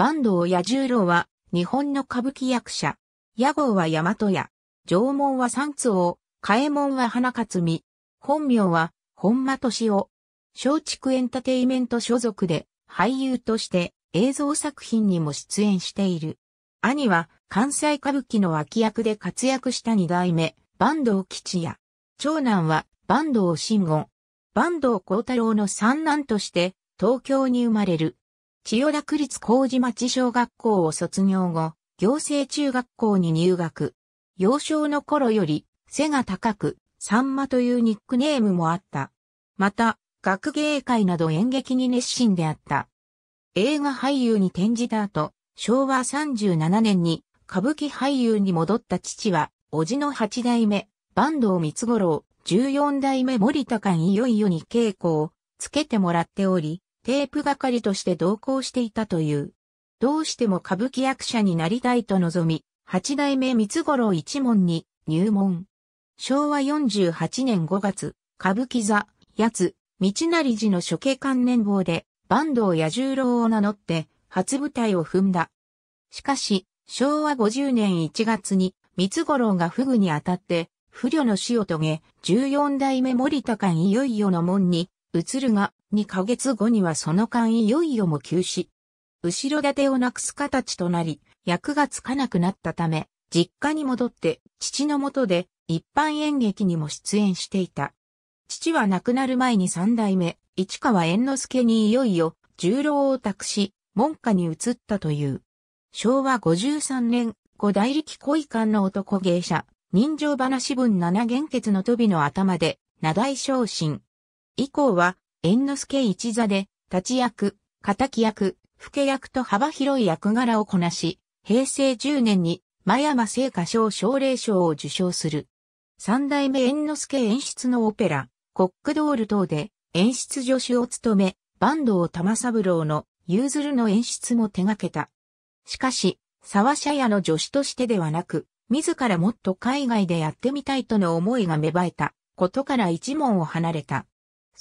坂東彌十郎は、日本の歌舞伎役者。屋号は大和屋。縄文は三津王。嘉右衛門は花勝美。本名は、本間敏夫。松竹エンタテイメント所属で、俳優として映像作品にも出演している。兄は、関西歌舞伎の脇役で活躍した二代目、坂東吉也。長男は、坂東慎吾。坂東幸太郎の三男として、東京に生まれる。千代田区立麹町小学校を卒業後、行政中学校に入学。幼少の頃より背が高く、サンマというニックネームもあった。また、学芸会など演劇に熱心であった。映画俳優に転じた後、昭和37年に歌舞伎俳優に戻った父は、叔父の八代目、坂東光五郎、十四代目森高にいよいよに稽古をつけてもらっており、テープ係として同行していたという。どうしても歌舞伎役者になりたいと望み、八代目三五郎一門に入門。昭和48年5月、歌舞伎座、八つ、道成寺の処刑関連号で、坂東彌十郎を名乗って、初舞台を踏んだ。しかし、昭和50年1月に、三五郎がフグにあたって、不慮の死を遂げ、14代目森高いよいよの門に移るが、2ヶ月後にはその間いよいよも休止。後ろ盾をなくす形となり、役がつかなくなったため、実家に戻って、父のもとで、一般演劇にも出演していた。父は亡くなる前に三代目、市川猿之助にいよいよ、重郎を託し、門下に移ったという。昭和53年、五大力恋館の男芸者、人情話文七元血の飛びの頭で、名大昇進。以降は、猿之助一座で、立役、敵役、吹け役と幅広い役柄をこなし、平成10年に、真山聖歌賞奨励賞を受賞する。三代目猿之助演出のオペラ、コックドール等で演出助手を務め、坂東玉三郎のゆうずるの演出も手掛けた。しかし、沢社屋の助手としてではなく、自らもっと海外でやってみたいとの思いが芽生えたことから一門を離れた。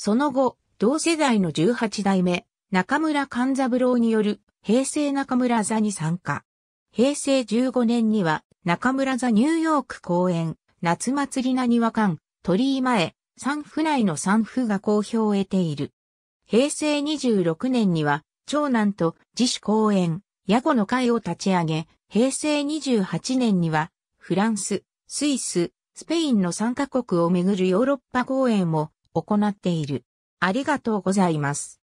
その後、同世代の18代目、中村勘三郎による平成中村座に参加。平成15年には中村座ニューヨーク公演、夏祭りなにわ館、鳥居前、三府内の三府が好評を得ている。平成26年には、長男と自主公演、野後の会を立ち上げ、平成28年には、フランス、スイス、スペインの3カ国をめぐるヨーロッパ公演を行っている。ありがとうございます。